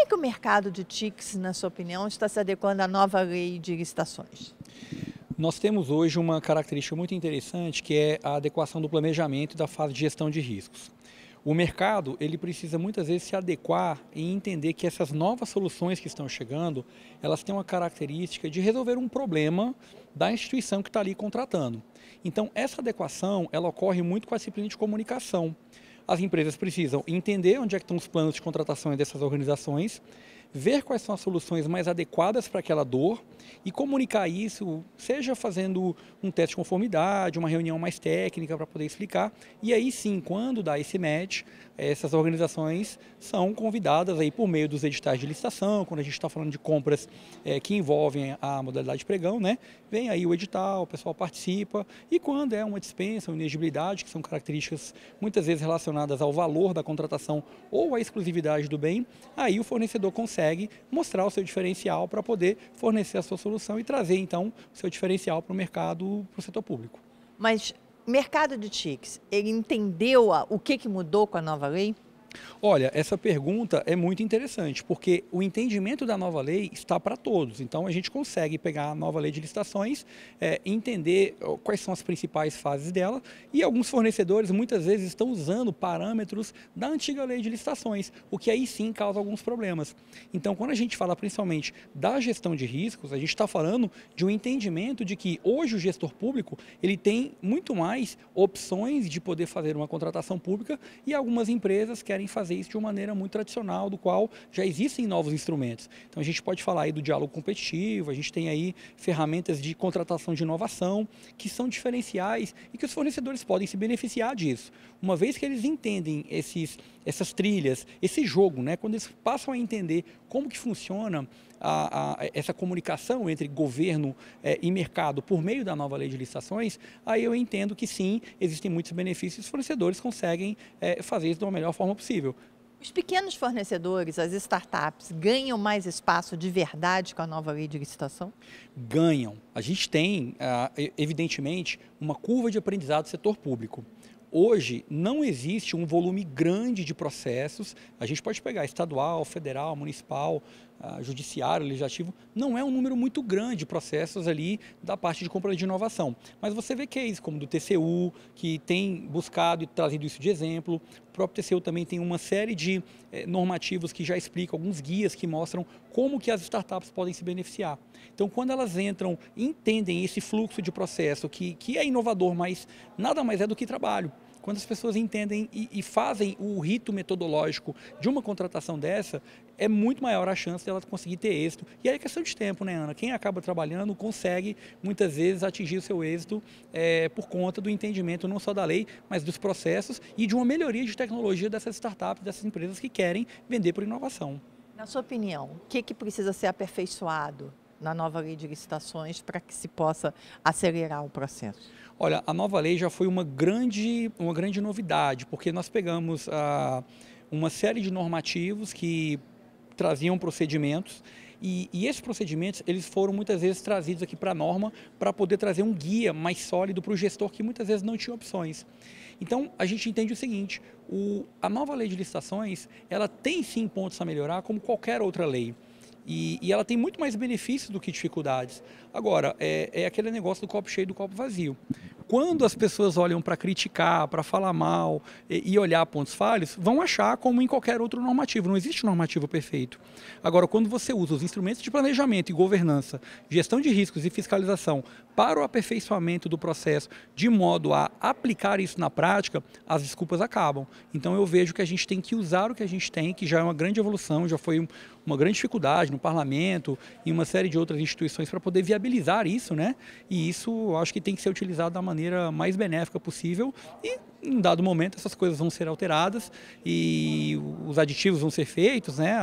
é que o mercado de TICs, na sua opinião, está se adequando à nova lei de licitações? Nós temos hoje uma característica muito interessante que é a adequação do planejamento e da fase de gestão de riscos. O mercado ele precisa muitas vezes se adequar e entender que essas novas soluções que estão chegando, elas têm uma característica de resolver um problema da instituição que está ali contratando. Então essa adequação ela ocorre muito com a disciplina de comunicação. As empresas precisam entender onde é estão os planos de contratação dessas organizações ver quais são as soluções mais adequadas para aquela dor e comunicar isso, seja fazendo um teste de conformidade, uma reunião mais técnica para poder explicar. E aí sim, quando dá esse match, essas organizações são convidadas aí por meio dos editais de licitação, quando a gente está falando de compras é, que envolvem a modalidade pregão, né? Vem aí o edital, o pessoal participa. E quando é uma dispensa, uma inegibilidade, que são características muitas vezes relacionadas ao valor da contratação ou à exclusividade do bem, aí o fornecedor consegue consegue mostrar o seu diferencial para poder fornecer a sua solução e trazer, então, o seu diferencial para o mercado, para o setor público. Mas mercado de TICs, ele entendeu o que, que mudou com a nova lei? Olha, essa pergunta é muito interessante, porque o entendimento da nova lei está para todos. Então, a gente consegue pegar a nova lei de licitações, é, entender quais são as principais fases dela, e alguns fornecedores muitas vezes estão usando parâmetros da antiga lei de licitações, o que aí sim causa alguns problemas. Então, quando a gente fala principalmente da gestão de riscos, a gente está falando de um entendimento de que hoje o gestor público ele tem muito mais opções de poder fazer uma contratação pública e algumas empresas querem querem fazer isso de uma maneira muito tradicional, do qual já existem novos instrumentos. Então a gente pode falar aí do diálogo competitivo, a gente tem aí ferramentas de contratação de inovação que são diferenciais e que os fornecedores podem se beneficiar disso. Uma vez que eles entendem esses, essas trilhas, esse jogo, né, quando eles passam a entender como que funciona a, a, essa comunicação entre governo é, e mercado por meio da nova lei de licitações, aí eu entendo que sim, existem muitos benefícios e os fornecedores conseguem é, fazer isso de uma melhor forma possível possível. Os pequenos fornecedores, as startups, ganham mais espaço de verdade com a nova lei de licitação? Ganham. A gente tem, ah, evidentemente, uma curva de aprendizado do setor público. Hoje não existe um volume grande de processos. A gente pode pegar estadual, federal, municipal, ah, judiciário, legislativo. Não é um número muito grande de processos ali da parte de compra de inovação. Mas você vê cases como do TCU, que tem buscado e trazido isso de exemplo. O próprio TCU também tem uma série de eh, normativos que já explicam, alguns guias que mostram como que as startups podem se beneficiar. Então, quando elas entram, entendem esse fluxo de processo que, que é inovador, mas nada mais é do que trabalho quando as pessoas entendem e, e fazem o rito metodológico de uma contratação dessa, é muito maior a chance dela de conseguir ter êxito. E aí é questão de tempo, né, Ana? Quem acaba trabalhando consegue muitas vezes atingir o seu êxito é, por conta do entendimento não só da lei, mas dos processos e de uma melhoria de tecnologia dessas startups, dessas empresas que querem vender por inovação. Na sua opinião, o que, que precisa ser aperfeiçoado na nova lei de licitações para que se possa acelerar o processo? Olha, a nova lei já foi uma grande, uma grande novidade, porque nós pegamos ah, uma série de normativos que traziam procedimentos e, e, esses procedimentos, eles foram muitas vezes trazidos aqui para a norma para poder trazer um guia mais sólido para o gestor que muitas vezes não tinha opções. Então, a gente entende o seguinte, o, a nova lei de licitações, ela tem sim pontos a melhorar, como qualquer outra lei. E, e, ela tem muito mais benefícios do que dificuldades. Agora, é, é aquele negócio do copo cheio e do copo vazio. Quando as pessoas olham para criticar, para falar mal e, e, olhar pontos falhos, vão achar como em qualquer outro normativo. Não existe um normativo perfeito. Agora, quando você usa os instrumentos de planejamento e governança, gestão de riscos e fiscalização para o aperfeiçoamento do processo, de modo a aplicar isso na prática, as desculpas acabam. Então, eu vejo que a gente tem que usar o que a gente tem, que já é uma grande evolução, já foi um, uma grande dificuldade no parlamento e uma série de outras instituições para poder viabilizar isso, né? E isso acho que tem que ser utilizado da maneira mais benéfica possível e em dado momento essas coisas vão ser alteradas e os aditivos vão ser feitos, né?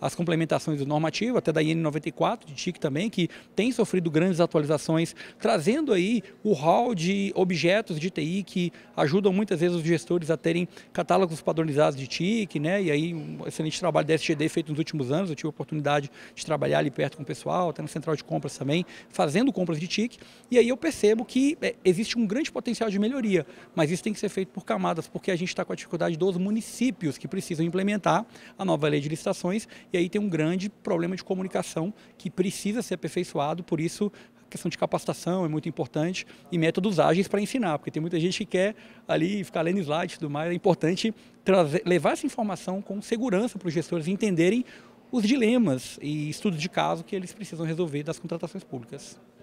as complementações do normativo, até da IN94, de TIC também, que tem sofrido grandes atualizações, trazendo aí o hall de objetos de TI que ajudam muitas vezes os gestores a terem catálogos padronizados de TIC, né? E aí um excelente trabalho da SGD feito nos últimos anos, anos, eu tive a oportunidade de trabalhar ali perto com o pessoal, até na central de compras também, fazendo compras de TIC, e aí eu percebo que é, existe um grande potencial de melhoria, mas isso tem que ser feito por camadas, porque a gente está com a dificuldade dos municípios que precisam implementar a nova lei de licitações, e aí tem um grande problema de comunicação que precisa ser aperfeiçoado, por isso a questão de capacitação é muito importante e métodos ágeis para ensinar, porque tem muita gente que quer ali ficar lendo slides e tudo mais. É importante trazer, levar essa informação com segurança para os gestores entenderem os dilemas e estudos de caso que eles precisam resolver das contratações públicas.